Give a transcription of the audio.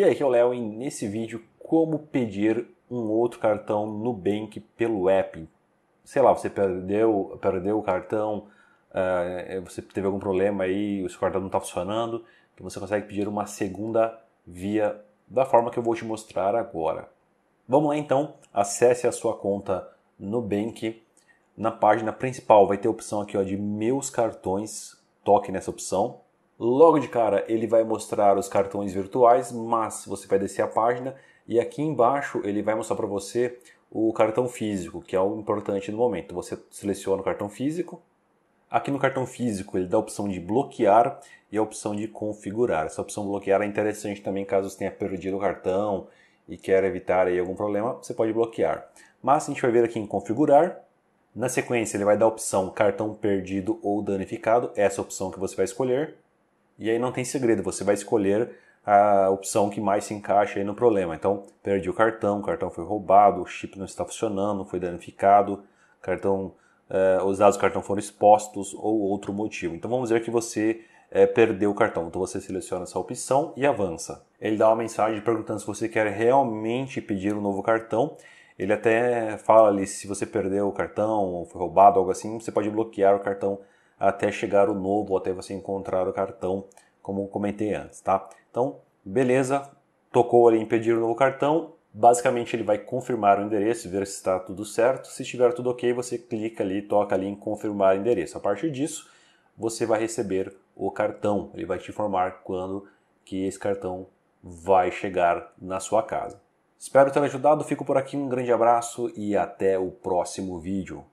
E aí, aqui é o Léo e nesse vídeo como pedir um outro cartão Nubank pelo app. Sei lá, você perdeu, perdeu o cartão, uh, você teve algum problema aí, o seu cartão não está funcionando, então você consegue pedir uma segunda via da forma que eu vou te mostrar agora. Vamos lá então, acesse a sua conta Nubank. Na página principal vai ter a opção aqui ó, de meus cartões, toque nessa opção Logo de cara, ele vai mostrar os cartões virtuais, mas você vai descer a página e aqui embaixo ele vai mostrar para você o cartão físico, que é o importante no momento. Você seleciona o cartão físico. Aqui no cartão físico ele dá a opção de bloquear e a opção de configurar. Essa opção bloquear é interessante também caso você tenha perdido o cartão e quer evitar aí algum problema, você pode bloquear. Mas a gente vai ver aqui em configurar. Na sequência ele vai dar a opção cartão perdido ou danificado, essa é opção que você vai escolher. E aí não tem segredo, você vai escolher a opção que mais se encaixa aí no problema. Então, perdi o cartão, o cartão foi roubado, o chip não está funcionando, foi danificado, cartão, eh, os dados do cartão foram expostos ou outro motivo. Então vamos dizer que você eh, perdeu o cartão. Então você seleciona essa opção e avança. Ele dá uma mensagem perguntando se você quer realmente pedir um novo cartão. Ele até fala ali se você perdeu o cartão ou foi roubado, algo assim, você pode bloquear o cartão até chegar o novo, até você encontrar o cartão, como comentei antes, tá? Então, beleza, tocou ali em pedir o novo cartão, basicamente ele vai confirmar o endereço, ver se está tudo certo. Se estiver tudo ok, você clica ali, toca ali em confirmar endereço. A partir disso, você vai receber o cartão. Ele vai te informar quando que esse cartão vai chegar na sua casa. Espero ter ajudado, fico por aqui, um grande abraço e até o próximo vídeo.